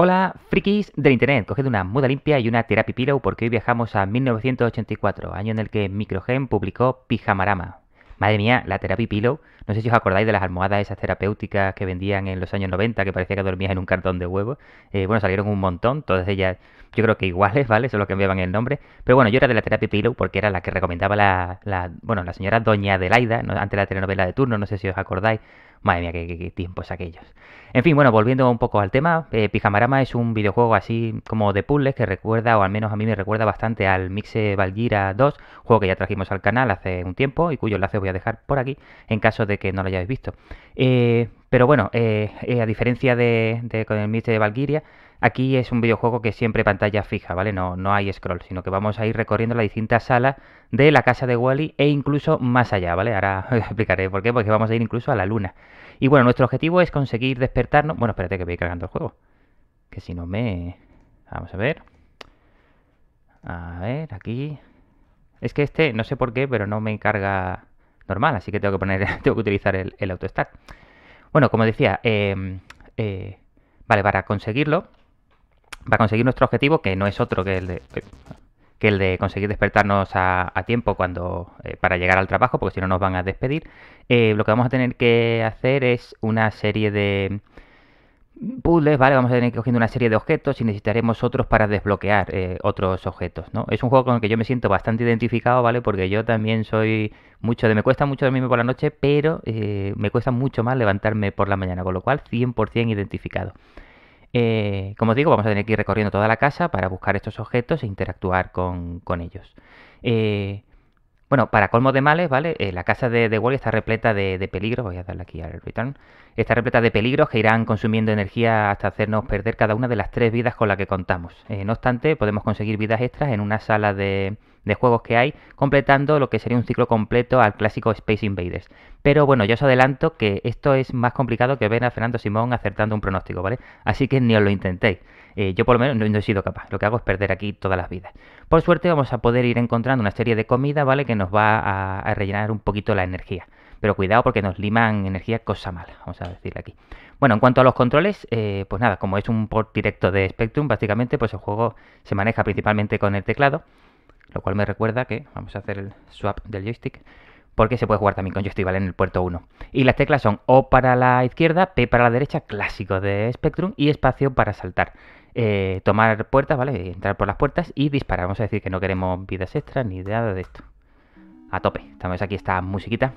Hola, frikis del internet. Coged una muda limpia y una terapia pillow porque hoy viajamos a 1984, año en el que Microgen publicó Pijamarama. Madre mía, la terapia pillow. No sé si os acordáis de las almohadas esas terapéuticas que vendían en los años 90, que parecía que dormías en un cartón de huevo. Eh, bueno, salieron un montón, todas ellas yo creo que iguales, ¿vale? Solo cambiaban el nombre. Pero bueno, yo era de la terapia pillow porque era la que recomendaba la, bueno, la señora Doña Adelaida, ¿no? ante la telenovela de turno, no sé si os acordáis Madre mía, qué, tiempos aquellos. En fin, bueno, volviendo un poco al tema, eh, Pijamarama es un videojuego así como de puzzles que recuerda, o al menos a mí me recuerda bastante al Mixe Valgira 2, juego que ya trajimos al canal hace un tiempo y cuyo enlace voy a dejar por aquí en caso de que no lo hayáis visto. Eh, pero bueno, eh, a diferencia de, de con el Mixe Valgiria. Aquí es un videojuego que siempre pantalla fija, ¿vale? No, no hay scroll, sino que vamos a ir recorriendo la distinta sala de la casa de Wally e incluso más allá, ¿vale? Ahora explicaré por qué, porque vamos a ir incluso a la luna. Y bueno, nuestro objetivo es conseguir despertarnos... Bueno, espérate que voy cargando el juego. Que si no me... Vamos a ver. A ver, aquí... Es que este, no sé por qué, pero no me carga normal, así que tengo que poner, tengo que utilizar el, auto Bueno, como decía, em, eh, vale, para conseguirlo para conseguir nuestro objetivo, que no es otro que el de, el de conseguir despertarnos a, tiempo cuando eh, para llegar al trabajo, porque si no nos van a despedir, eh, lo que vamos a tener que hacer es una serie de puzzles, ¿vale? Vamos a tener que cogiendo una serie de objetos y necesitaremos otros para desbloquear eh, otros objetos, ¿no? Es un juego con el que yo me siento bastante identificado, ¿vale? Porque yo también soy mucho de... Me cuesta mucho dormirme por la noche, pero me cuesta mucho más levantarme por la mañana, con lo cual 100% identificado. Eh, como os digo, vamos a tener que ir recorriendo toda la casa para buscar estos objetos e interactuar con, ellos. Eh, bueno, para colmo de males, ¿vale? Eh, la casa de, de está repleta de, de, peligros, voy a darle aquí al return, está repleta de peligros que irán consumiendo energía hasta hacernos perder cada una de las tres vidas con las que contamos. no obstante, podemos conseguir vidas extras en una sala de, de juegos que hay, completando lo que sería un ciclo completo al clásico Space Invaders. Pero bueno, yo os adelanto que esto es más complicado que ver a Fernando Simón acertando un pronóstico, ¿vale? Así que ni os lo intentéis. Eh, yo por lo menos no, he sido capaz. Lo que hago es perder aquí todas las vidas. Por suerte vamos a poder ir encontrando una serie de comida, ¿vale? Que nos va a, rellenar un poquito la energía. Pero cuidado porque nos liman energía cosa mala, vamos a decirle aquí. Bueno, en cuanto a los controles, eh, pues nada, como es un port directo de Spectrum, básicamente pues el juego se maneja principalmente con el teclado lo cual me recuerda que vamos a hacer el swap del joystick porque se puede jugar también con joystick, ¿vale? En el puerto 1. Y las teclas son O para la izquierda, P para la derecha, clásico de Spectrum, y espacio para saltar. Eh, tomar puertas, ¿vale? Entrar por las puertas y disparar. Vamos a decir que no queremos vidas extras ni nada de esto. A tope. Estamos aquí esta musiquita.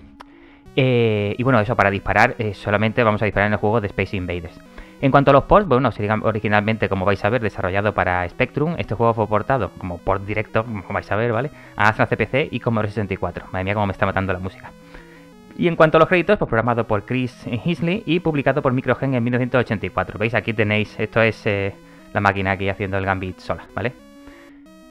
Eh, y bueno, eso para disparar, eh, solamente vamos a disparar en el juego de Space Invaders. En cuanto a los ports, bueno, originalmente, como vais a ver, desarrollado para Spectrum, este juego fue portado como port directo, como vais a ver, ¿vale? A Astra CPC y Commodore 64. Madre mía, cómo me está matando la música. Y en cuanto a los créditos, pues programado por Chris Hisley y publicado por Microgen en 1984. ¿Veis? Aquí tenéis, esto es eh, la máquina aquí haciendo el Gambit sola, ¿vale?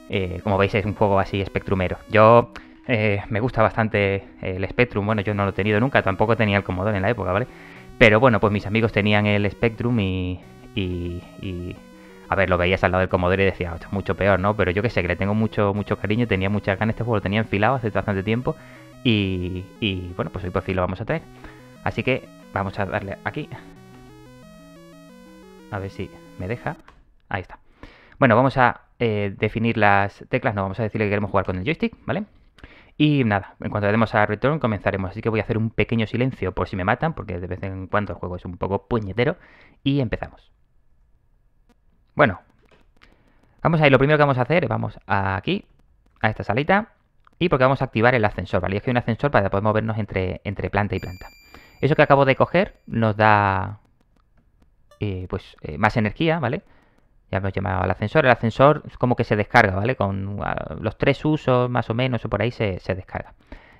Eh, como veis es un juego así Spectrumero. Yo eh, me gusta bastante el Spectrum, bueno, yo no lo he tenido nunca, tampoco tenía el Commodore en la época, ¿vale? Pero bueno, pues mis amigos tenían el Spectrum y, y, a ver, lo veías al lado del Commodore y decías, esto es mucho peor, ¿no? Pero yo que sé, que le tengo mucho, mucho cariño, tenía muchas ganas, este juego lo tenía enfilado hace bastante tiempo y, y bueno, pues hoy por fin lo vamos a traer. Así que vamos a darle aquí. A ver si me deja. Ahí está. Bueno, vamos a eh, definir las teclas, no, vamos a decirle que queremos jugar con el joystick, ¿vale? Y nada, en cuanto demos a Return comenzaremos. Así que voy a hacer un pequeño silencio por si me matan, porque de vez en cuando el juego es un poco puñetero. Y empezamos. Bueno, vamos a ir. Lo primero que vamos a hacer, es vamos aquí, a esta salita. Y porque vamos a activar el ascensor, ¿vale? es que hay un ascensor para poder movernos entre, entre planta y planta. Eso que acabo de coger nos da eh, pues eh, más energía, ¿vale? ya hemos llamado al ascensor. El ascensor como que se descarga, ¿vale? Con los tres usos más o menos o por ahí se, descarga.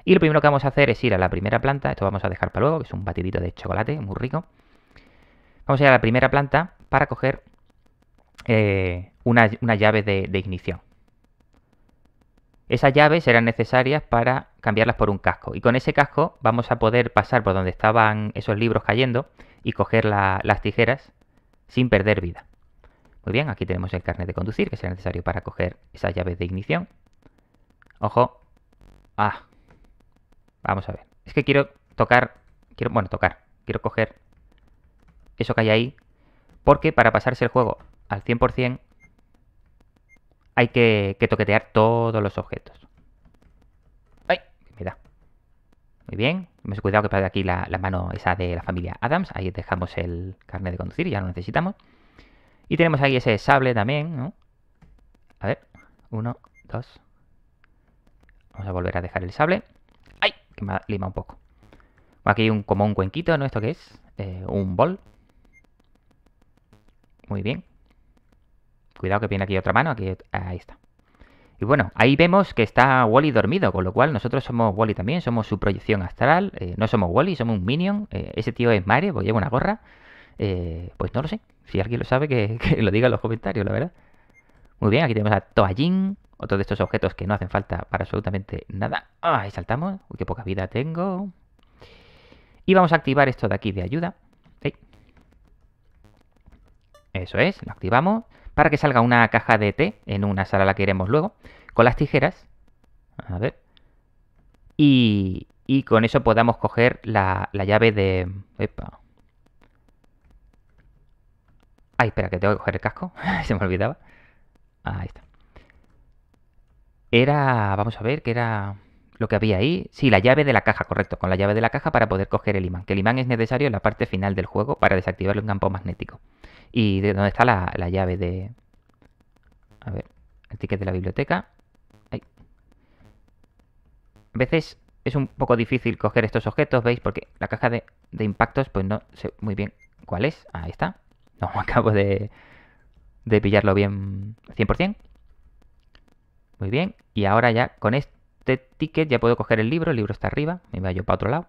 Y lo primero que vamos a hacer es ir a la primera planta, esto vamos a dejar para luego, que es un batidito de chocolate muy rico. Vamos a ir a la primera planta para coger eh, una, llave de, ignición. Esas llaves serán necesarias para cambiarlas por un casco. Y con ese casco vamos a poder pasar por donde estaban esos libros cayendo y coger las tijeras sin perder vida. Muy bien, aquí tenemos el carnet de conducir que será necesario para coger esa llave de ignición. Ojo. Ah. Vamos a ver. Es que quiero tocar... Quiero, bueno, tocar. Quiero coger eso que hay ahí. Porque para pasarse el juego al 100% hay que, toquetear todos los objetos. ¡Ay! Me da. Muy bien. Hemos cuidado que para aquí la, la mano esa de la familia Adams. Ahí dejamos el carnet de conducir, ya lo necesitamos. Y tenemos aquí ese sable también, ¿no? A ver, uno, dos. Vamos a volver a dejar el sable. ¡Ay! Que me ha limado un poco. Aquí hay un, como un cuenquito, ¿no? ¿Esto qué es? Eh, un bol. Muy bien. Cuidado que viene aquí otra mano. Aquí, ahí está. Y bueno, ahí vemos que está Wally dormido, con lo cual nosotros somos Wally también, somos su proyección astral. Eh, no somos Wally, somos un minion. Eh, ese tío es Mario, pues lleva una gorra. pues no lo sé. Si alguien lo sabe, que, lo diga en los comentarios, la verdad. Muy bien, aquí tenemos a Toallín, otro de estos objetos que no hacen falta para absolutamente nada. Ahí saltamos! ¡Uy, qué poca vida tengo! Y vamos a activar esto de aquí de ayuda. Eso es, lo activamos para que salga una caja de té en una sala la que iremos luego, con las tijeras. A ver. Y, y con eso podamos coger la, la llave de... Epa. Ay, espera, que tengo que coger el casco. Se me olvidaba. Ahí está. Era, vamos a ver, qué era lo que había ahí. Sí, la llave de la caja, correcto. Con la llave de la caja para poder coger el imán. Que el imán es necesario en la parte final del juego para desactivar un campo magnético. Y de dónde está la, llave de... A ver, el ticket de la biblioteca. Ahí. A veces es un poco difícil coger estos objetos, ¿veis? Porque la caja de, de impactos, pues no sé muy bien cuál es. Ahí está. acabo de, pillarlo bien 100%. Muy bien. Y ahora ya con este ticket ya puedo coger el libro. El libro está arriba. Me voy yo para otro lado.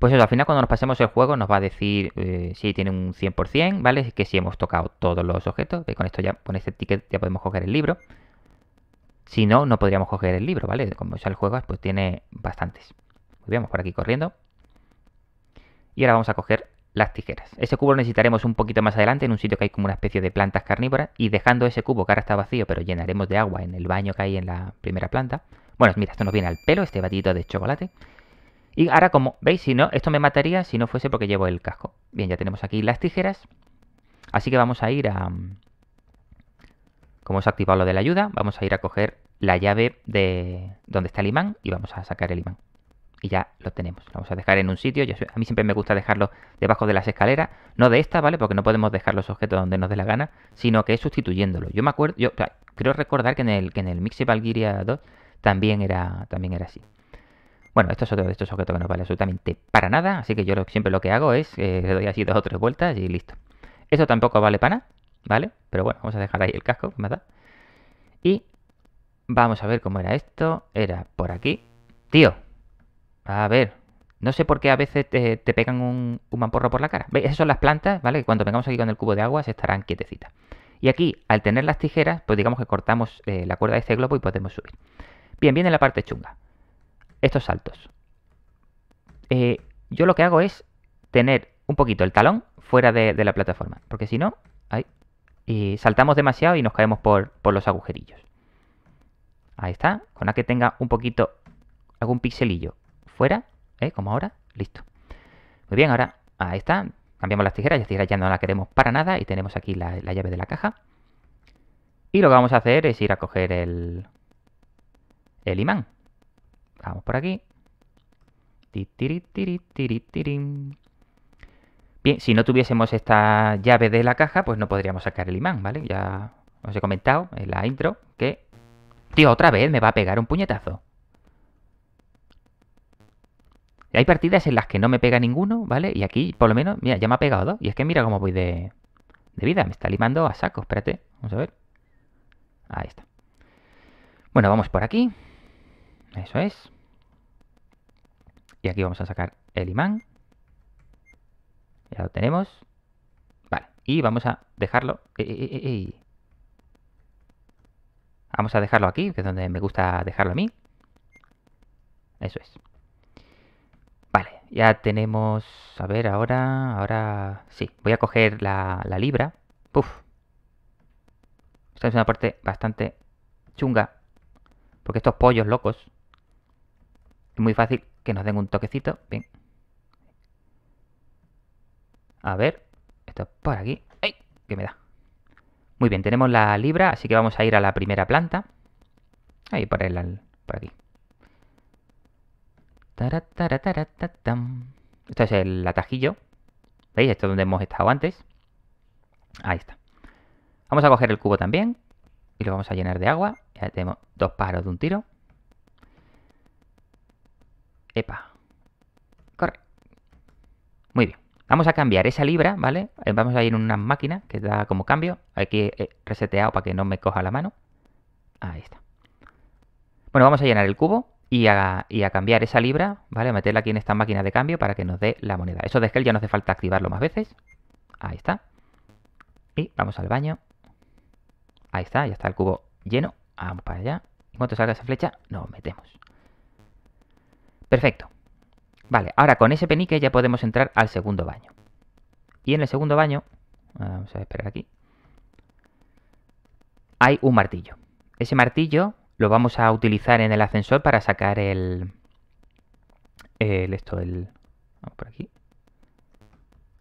Pues eso, al final cuando nos pasemos el juego nos va a decir eh, si tiene un 100%, ¿vale? Que si hemos tocado todos los objetos. Que con esto ya, con este ticket ya podemos coger el libro. Si no, no podríamos coger el libro, ¿vale? Como ya el juego, pues tiene bastantes. Muy bien, por aquí corriendo. Y ahora vamos a coger las tijeras. Ese cubo lo necesitaremos un poquito más adelante en un sitio que hay como una especie de plantas carnívoras y dejando ese cubo que ahora está vacío pero llenaremos de agua en el baño que hay en la primera planta. Bueno, mira, esto nos viene al pelo, este batido de chocolate. Y ahora como veis, si no, esto me mataría si no fuese porque llevo el casco. Bien, ya tenemos aquí las tijeras. Así que vamos a ir a... Mm, como hemos activado lo de la ayuda, vamos a ir a coger la llave de donde está el imán y vamos a sacar el imán y ya lo tenemos. Lo vamos a dejar en un sitio. a mí siempre me gusta dejarlo debajo de las escaleras, no de esta, ¿vale? Porque no podemos dejar los objetos donde nos dé la gana, sino que es sustituyéndolo. Yo me acuerdo, yo creo recordar que en el que en el Valkyria 2 también era también era así. Bueno, esto es otro de estos objetos que no vale absolutamente para nada, así que yo siempre lo que hago es eh, le doy así dos o tres vueltas y listo. Eso tampoco vale para nada, ¿vale? Pero bueno, vamos a dejar ahí el casco, Y vamos a ver cómo era esto. Era por aquí. Tío, a ver, no sé por qué a veces te, pegan un, un, mamporro por la cara. ¿Veis? Esas son las plantas, ¿vale? Que Cuando vengamos aquí con el cubo de agua se estarán quietecitas. Y aquí, al tener las tijeras, pues digamos que cortamos eh, la cuerda de este globo y podemos subir. Bien, viene la parte chunga. Estos saltos. Eh, yo lo que hago es tener un poquito el talón fuera de, la plataforma. Porque si no, saltamos demasiado y nos caemos por, por los agujerillos. Ahí está. Con la que tenga un poquito, algún pixelillo fuera, ¿eh? Como ahora, listo. Muy bien, ahora ahí está, cambiamos las tijeras, las tijeras ya no las queremos para nada y tenemos aquí la, llave de la caja. Y lo que vamos a hacer es ir a coger el, el imán. Vamos por aquí. Bien, si no tuviésemos esta llave de la caja, pues no podríamos sacar el imán, ¿vale? Ya os he comentado en la intro que... Tío, otra vez me va a pegar un puñetazo. Hay partidas en las que no me pega ninguno, ¿vale? Y aquí, por lo menos, mira, ya me ha pegado dos. Y es que mira cómo voy de, vida. Me está limando a saco. Espérate, vamos a ver. Ahí está. Bueno, vamos por aquí. Eso es. Y aquí vamos a sacar el imán. Ya lo tenemos. Vale. Y vamos a dejarlo... vamos a dejarlo aquí, que es donde me gusta dejarlo a mí. Eso es. Ya tenemos, a ver, ahora, ahora, sí, voy a coger la, libra. Puf. Esta es una parte bastante chunga. Porque estos pollos locos, es muy fácil que nos den un toquecito. Bien. A ver, esto por aquí. ¡Ay! ¿Qué me da? Muy bien, tenemos la libra, así que vamos a ir a la primera planta. Ahí, por, el, por aquí. Esto es el atajillo. ¿Veis? Esto es donde hemos estado antes. Ahí está. Vamos a coger el cubo también. Y lo vamos a llenar de agua. Ya tenemos dos paros de un tiro. Epa. Corre. Muy bien. Vamos a cambiar esa libra, ¿vale? Eh, vamos a ir en una máquina que da como cambio. Aquí he reseteado para que no me coja la mano. Ahí está. Bueno, vamos a llenar el cubo y a, cambiar esa libra, ¿vale? A meterla aquí en esta máquina de cambio para que nos dé la moneda. Eso de él ya no hace falta activarlo más veces. Ahí está. Y vamos al baño. Ahí está, ya está el cubo lleno. Vamos para allá. En cuanto salga esa flecha, nos metemos. Perfecto. Vale, ahora con ese penique ya podemos entrar al segundo baño. Y en el segundo baño, vamos a esperar aquí, hay un martillo. Ese martillo lo vamos a utilizar en el ascensor para sacar el, el esto, el, por aquí,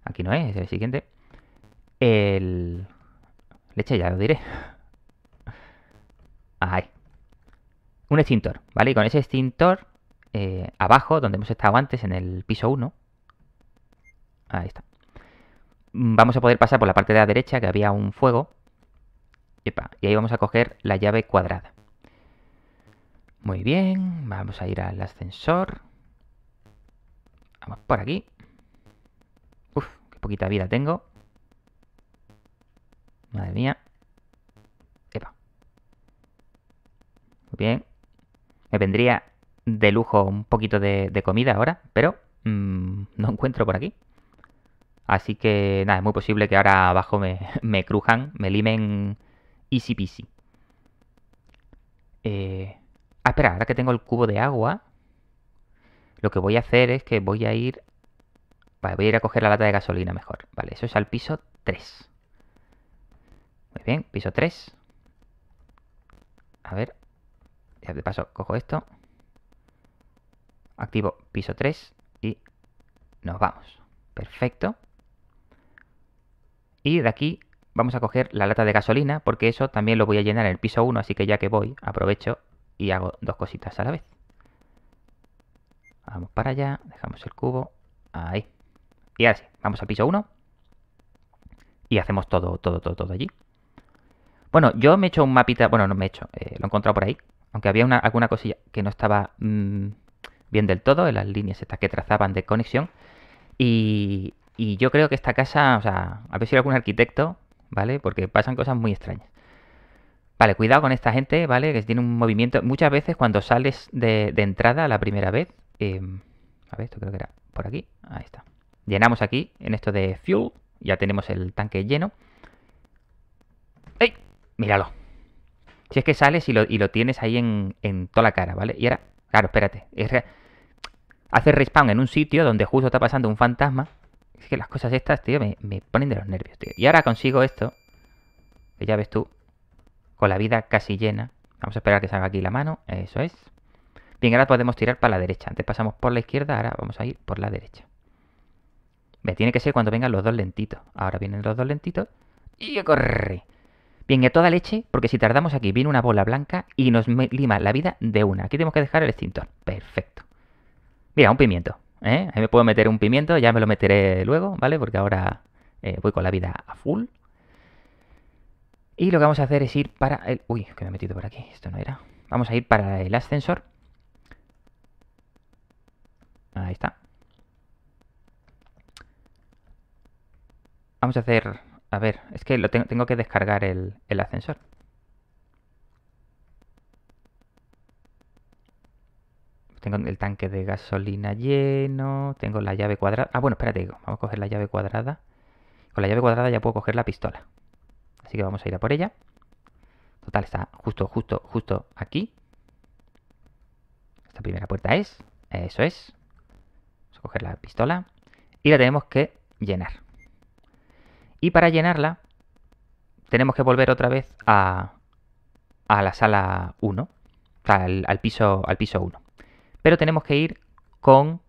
aquí no es, es el siguiente, el, leche ya lo diré, ahí, un extintor, ¿vale? Y con ese extintor, eh, abajo, donde hemos estado antes, en el piso 1, ahí está, mm, vamos a poder pasar por la parte de la derecha que había un fuego, y ahí vamos a coger la llave cuadrada. Muy bien, vamos a ir al ascensor. Vamos por aquí. Uf, qué poquita vida tengo. Madre mía. Epa. Muy bien. Me vendría de lujo un poquito de, comida ahora, pero mm, no encuentro por aquí. Así que nada, es muy posible que ahora abajo me, me crujan, me limen easy peasy. Eh, Ah, espera, ahora que tengo el cubo de agua, lo que voy a hacer es que voy a ir... Vale, voy a ir a coger la lata de gasolina mejor. Vale, eso es al piso 3. Muy bien, piso 3. A ver, ya de paso cojo esto. Activo piso 3 y nos vamos. Perfecto. Y de aquí vamos a coger la lata de gasolina porque eso también lo voy a llenar en el piso 1, así que ya que voy, aprovecho y hago dos cositas a la vez. Vamos para allá, dejamos el cubo, ahí. Y ahora sí, vamos al piso 1 y hacemos todo, todo, todo, todo allí. Bueno, yo me he hecho un mapita, bueno, no me he hecho, eh, lo he encontrado por ahí, aunque había una, alguna cosilla que no estaba mm, bien del todo, en las líneas estas que trazaban de conexión. Y, y yo creo que esta casa, o sea, a ver si hay algún arquitecto, ¿vale? Porque pasan cosas muy extrañas. Vale, cuidado con esta gente, ¿vale? Que tiene un movimiento. Muchas veces cuando sales de, entrada la primera vez. Em, a ver, esto creo que era por aquí. Ahí está. Llenamos aquí en esto de fuel. Ya tenemos el tanque lleno. ¡Ey! Míralo. Si es que sales y lo, tienes ahí en, toda la cara, ¿vale? Y ahora, claro, espérate. Es respawn en un sitio donde justo está pasando un fantasma. Es que las cosas estas, tío, me, me ponen de los nervios, tío. Y ahora consigo esto. Que ya ves tú, con la vida casi llena. Vamos a esperar que salga aquí la mano, eso es. Bien, ahora podemos tirar para la derecha. Antes pasamos por la izquierda, ahora vamos a ir por la derecha. Me tiene que ser cuando vengan los dos lentitos. Ahora vienen los dos lentitos y corre. Bien, a toda leche, porque si tardamos aquí viene una bola blanca y nos lima la vida de una. Aquí tenemos que dejar el extintor. Perfecto. Mira, un pimiento. ¿eh? Ahí me puedo meter un pimiento, ya me lo meteré luego, ¿vale? Porque ahora eh, voy con la vida a full. Y lo que vamos a hacer es ir para el... Uy, que me he metido por aquí. Esto no era. Vamos a ir para el ascensor. Ahí está. Vamos a hacer... A ver, es que lo tengo, que descargar el, el ascensor. Tengo el tanque de gasolina lleno. Tengo la llave cuadrada. Ah, bueno, espérate. Vamos a coger la llave cuadrada. Con la llave cuadrada ya puedo coger la pistola. Así que vamos a ir a por ella. Total, está justo, justo, justo aquí. Esta primera puerta es. Eso es. Vamos a coger la pistola. Y la tenemos que llenar. Y para llenarla, tenemos que volver otra vez a, la sala 1. Al, sea, piso, al piso 1. Pero tenemos que ir con...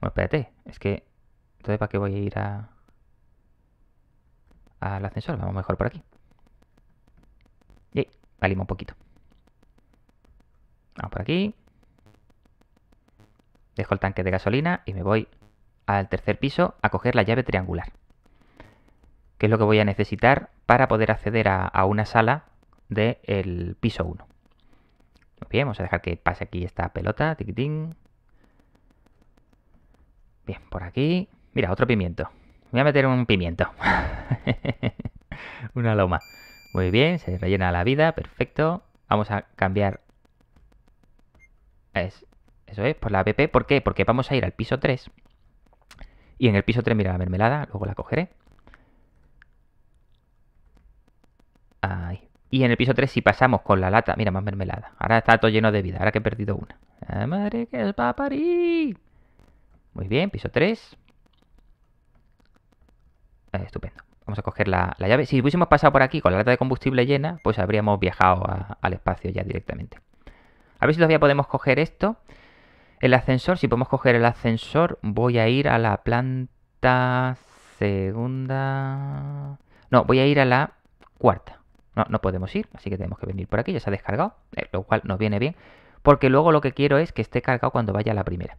Bueno, espérate. Es que... Entonces, ¿para qué voy a ir a...? al ascensor. Vamos mejor por aquí. Y valimos un poquito. Vamos por aquí. Dejo el tanque de gasolina y me voy al tercer piso a coger la llave triangular. Que es lo que voy a necesitar para poder acceder a, una sala del piso 1. Bien, vamos a dejar que pase aquí esta pelota. Tiquitín. Bien, por aquí. Mira, otro pimiento. Voy a meter un pimiento. Una loma. Muy bien, se rellena la vida, perfecto. Vamos a cambiar... eso es, por la app. ¿Por qué? Porque vamos a ir al piso 3. Y en el piso 3, mira la mermelada, luego la cogeré. Ahí. Y en el piso 3, si pasamos con la lata, mira, más mermelada. Ahora está todo lleno de vida, ahora que he perdido una. madre que es paparí! Muy bien, piso 3. estupendo. Vamos a coger la, llave. Si hubiésemos pasado por aquí con la lata de combustible llena, pues habríamos viajado al espacio ya directamente. A ver si todavía podemos coger esto. El ascensor, si podemos coger el ascensor, voy a ir a la planta segunda... No, voy a ir a la cuarta. No, no podemos ir, así que tenemos que venir por aquí. Ya se ha descargado, eh, lo cual nos viene bien. Porque luego lo que quiero es que esté cargado cuando vaya a la primera.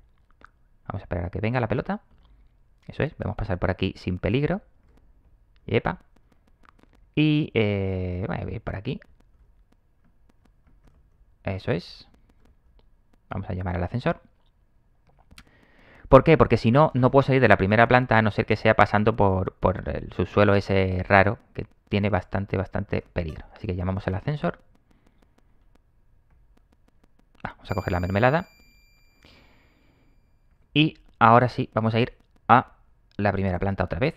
Vamos a esperar a que venga la pelota. Eso es, vamos a pasar por aquí sin peligro. Y eh, por aquí. Eso es. Vamos a llamar al ascensor. ¿Por qué? Porque si no, no puedo salir de la primera planta a no ser que sea pasando por, el subsuelo ese raro que tiene bastante, bastante peligro. Así que llamamos al ascensor. Ah, vamos a coger la mermelada. Y ahora sí, vamos a ir a la primera planta otra vez.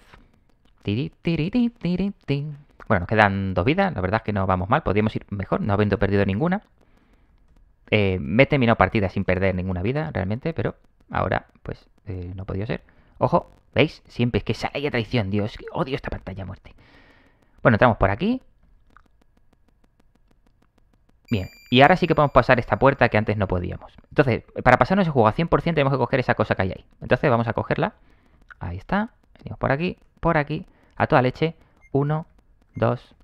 Bueno, nos quedan dos vidas. La verdad es que no vamos mal. Podríamos ir mejor, no habiendo perdido ninguna. Eh, me he terminado partida sin perder ninguna vida, realmente, pero ahora, pues, eh, no podía ser. Ojo, ¿veis? Siempre es que sale a traición, Dios. Odio esta pantalla muerte. Bueno, entramos por aquí. Bien, y ahora sí que podemos pasar esta puerta que antes no podíamos. Entonces, para pasarnos el juego a 100% tenemos que coger esa cosa que hay ahí. Entonces vamos a cogerla. Ahí está, venimos por aquí por aquí, a toda leche, 1, 2,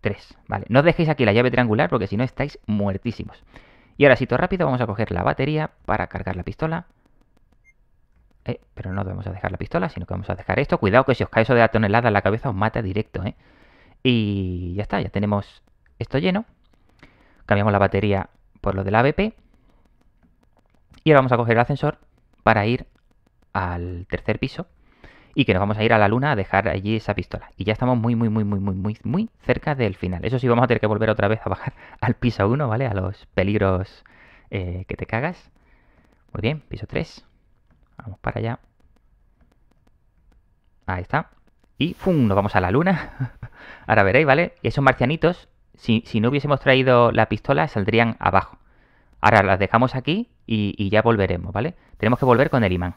3. Vale, no dejéis aquí la llave triangular porque si no estáis muertísimos. Y ahora, si todo rápido, vamos a coger la batería para cargar la pistola. Eh, pero no debemos a dejar la pistola, sino que vamos a dejar esto. Cuidado que si os cae eso de la tonelada en la cabeza os mata directo, eh. Y ya está, ya tenemos esto lleno. Cambiamos la batería por lo del ABP. Y ahora vamos a coger el ascensor para ir al tercer piso y que nos vamos a ir a la luna a dejar allí esa pistola. Y ya estamos muy, muy, muy, muy, muy, muy, muy cerca del final. Eso sí, vamos a tener que volver otra vez a bajar al piso 1, ¿vale? A los peligros eh, que te cagas. Muy bien, piso 3. Vamos para allá. Ahí está. Y ¡fum! Nos vamos a la luna. Ahora veréis, ¿vale? Y Esos marcianitos, si, si, no hubiésemos traído la pistola, saldrían abajo. Ahora las dejamos aquí y, y ya volveremos, ¿vale? Tenemos que volver con el imán.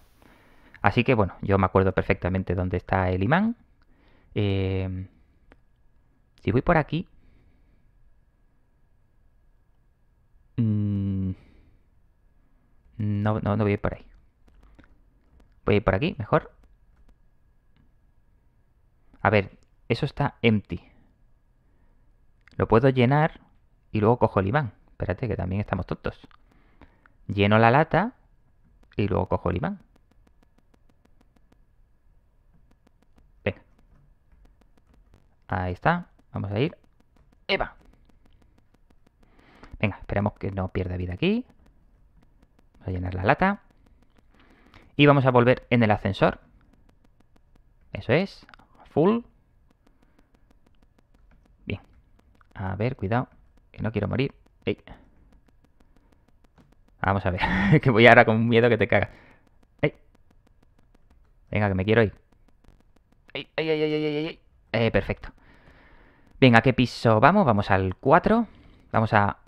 Así que bueno, yo me acuerdo perfectamente dónde está el imán. Em, si voy por aquí... Mm, no, no, no voy por ahí. Voy a ir por aquí, mejor. A ver, eso está empty. Lo puedo llenar y luego cojo el imán. Espérate, que también estamos tontos. Lleno la lata y luego cojo el imán. Ahí está. Vamos a ir. ¡Eva! Venga, esperamos que no pierda vida aquí. Vamos a llenar la lata. Y vamos a volver en el ascensor. Eso es. Full. Bien. A ver, cuidado. Que no quiero morir. Vamos a ver. que voy ahora con miedo que te cagas. Ey. Venga, que me quiero ir. Ey, ey, ey, ey, ey, perfecto. Venga, ¿a qué piso vamos? Vamos al 4. Vamos a...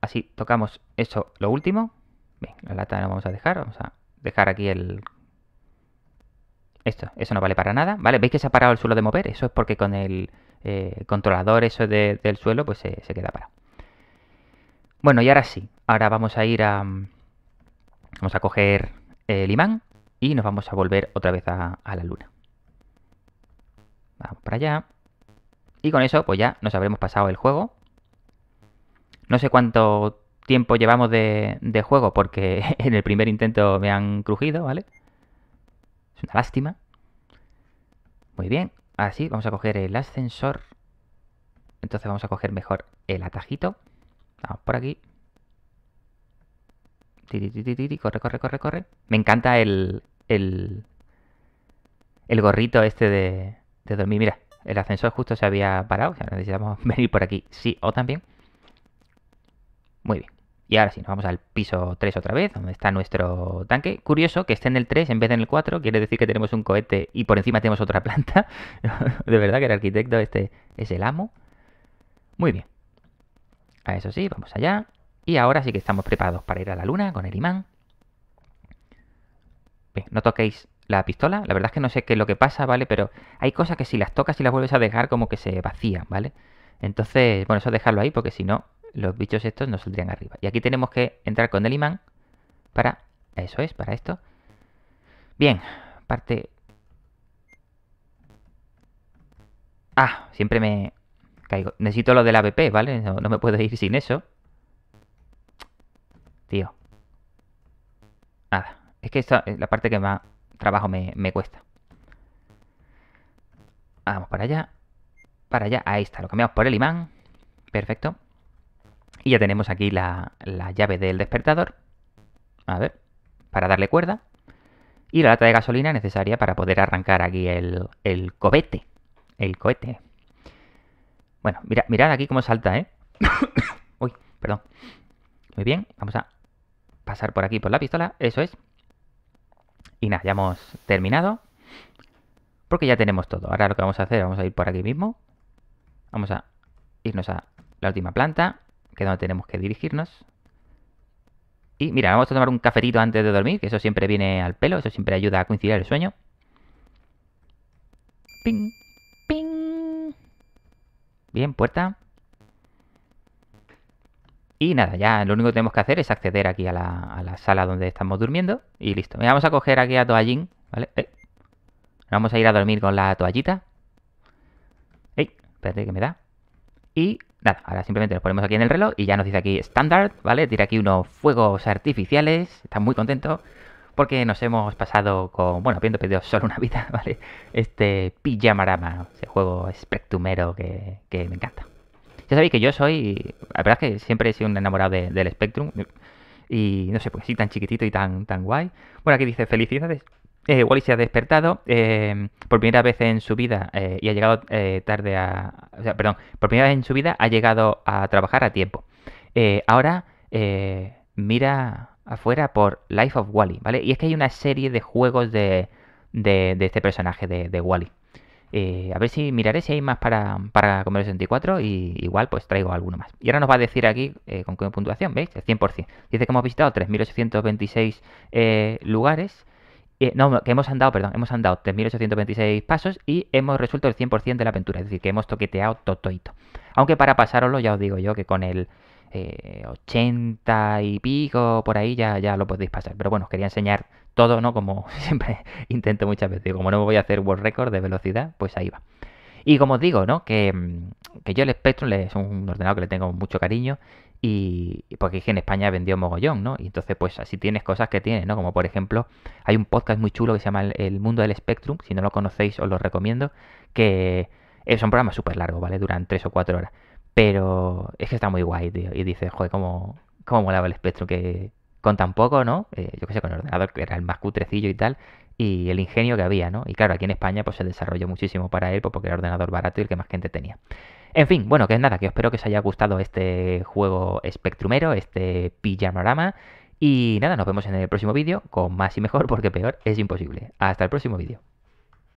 Así, tocamos eso, lo último. Bien, la lata la vamos a dejar. Vamos a dejar aquí el... Esto, eso no vale para nada. ¿Vale? ¿Veis que se ha parado el suelo de mover? Eso es porque con el eh, controlador eso del suelo pues se queda parado. Bueno, y ahora sí. Ahora vamos a ir a... Vamos a coger el imán y nos vamos a volver otra vez a, a la luna. Vamos para allá. Y con eso, pues ya nos habremos pasado el juego. No sé cuánto tiempo llevamos de, juego porque en el primer intento me han crujido, ¿vale? Es una lástima. Muy bien, así vamos a coger el ascensor. Entonces vamos a coger mejor el atajito. Vamos por aquí. Corre, corre, corre, corre. Me encanta el, el, el gorrito este de, de dormir. Mira, el ascensor justo se había parado, o sea, necesitamos venir por aquí, sí o también. Muy bien. Y ahora sí, nos vamos al piso 3 otra vez, donde está nuestro tanque. Curioso que esté en el 3 en vez de en el 4, quiere decir que tenemos un cohete y por encima tenemos otra planta. de verdad que el arquitecto este es el amo. Muy bien. A eso sí, vamos allá. Y ahora sí que estamos preparados para ir a la luna con el imán. no toquéis la pistola. La verdad es que no sé qué es lo que pasa, ¿vale? Pero hay cosas que si las tocas y las vuelves a dejar, como que se vacían, ¿vale? Entonces, bueno, eso dejarlo ahí porque si no, los bichos estos no saldrían arriba. Y aquí tenemos que entrar con el imán para... Eso es, para esto. Bien, parte... Ah, siempre me caigo. Necesito lo del ABP, ¿vale? No, me puedo ir sin eso. Tío. Nada. Es que esta es la parte que más trabajo me, cuesta. Vamos para allá. Para allá. Ahí está. Lo cambiamos por el imán. Perfecto. Y ya tenemos aquí la, llave del despertador. A ver. Para darle cuerda. Y la lata de gasolina necesaria para poder arrancar aquí el, el cohete. El cohete. Bueno, mira, mirad aquí cómo salta, ¿eh? Uy, perdón. Muy bien, vamos a pasar por aquí por la pistola. Eso es. Y nada, ya hemos terminado. Porque ya tenemos todo. Ahora lo que vamos a hacer, vamos a ir por aquí mismo. Vamos a irnos a la última planta, que es donde tenemos que dirigirnos. Y mira, vamos a tomar un cafetito antes de dormir, que eso siempre viene al pelo, eso siempre ayuda a coincidir el sueño. Ping, ping. Bien, puerta. Y nada, ya lo único que tenemos que hacer es acceder aquí a la, sala donde estamos durmiendo y listo. vamos a coger aquí a Toallín, ¿vale? Vamos a ir a dormir con la toallita. Ey, espérate que me da. Y nada, ahora simplemente nos ponemos aquí en el reloj y ya nos dice aquí estándar ¿vale? Tira aquí unos fuegos artificiales, está muy contento porque nos hemos pasado con, bueno, habiendo perdido solo una vida, ¿vale? Este Pijamarama, ese juego espectumero que me encanta. Ya sabéis que yo soy, la verdad es que siempre he sido un enamorado del Spectrum. Y no sé, pues sí, tan chiquitito y tan, tan guay. Bueno, aquí dice, felicidades. Eh, Wally se ha despertado em, por primera vez en su vida eh, y ha llegado eh, tarde a... O sea, perdón, por primera vez en su vida ha llegado a trabajar a tiempo. Eh, ahora mira afuera por Life of Wally, ¿vale? Y es que hay una serie de juegos de, de, este personaje de, de Wally. Eh, a ver si miraré si hay más para, comer Commodore 64 y igual pues traigo alguno más. Y ahora nos va a decir aquí eh, con qué puntuación, ¿veis? El 100%. Dice que hemos visitado 3.826 eh, lugares. no, que hemos andado, perdón, hemos andado 3.826 pasos y hemos resuelto el 100% de la aventura. Es decir, que hemos toqueteado totoito. Aunque para pasároslo ya os digo yo que con el... 80 y pico por ahí ya, ya lo podéis pasar pero bueno os quería enseñar todo, ¿no? Como siempre intento muchas veces, como no me voy a hacer world record de velocidad, pues ahí va. Y como os digo, ¿no? Que, mm, yo el Spectrum es un ordenador que le tengo mucho cariño y, porque es en España vendió mogollón, ¿no? Y entonces, pues así tienes cosas que tienes, ¿no? Como por ejemplo, hay un podcast muy chulo que se llama El, Mundo del Spectrum, si no lo conocéis os lo recomiendo, que es un programa súper largo, ¿vale? Duran tres o cuatro horas. Pero es que está muy guay, tío. Y dices, joder, cómo, cómo molaba el Spectrum que, con tan poco, ¿no? Eh, yo qué sé, con el ordenador que era el más cutrecillo y tal, y el ingenio que había, ¿no? Y claro, aquí en España pues se desarrolló muchísimo para él pues, porque era ordenador barato y el que más gente tenía. En fin, bueno, que es nada, que espero que os haya gustado este juego espectrumero, este pijamarama. Y nada, nos vemos en el próximo vídeo, con más y mejor, porque peor es imposible. Hasta el próximo vídeo.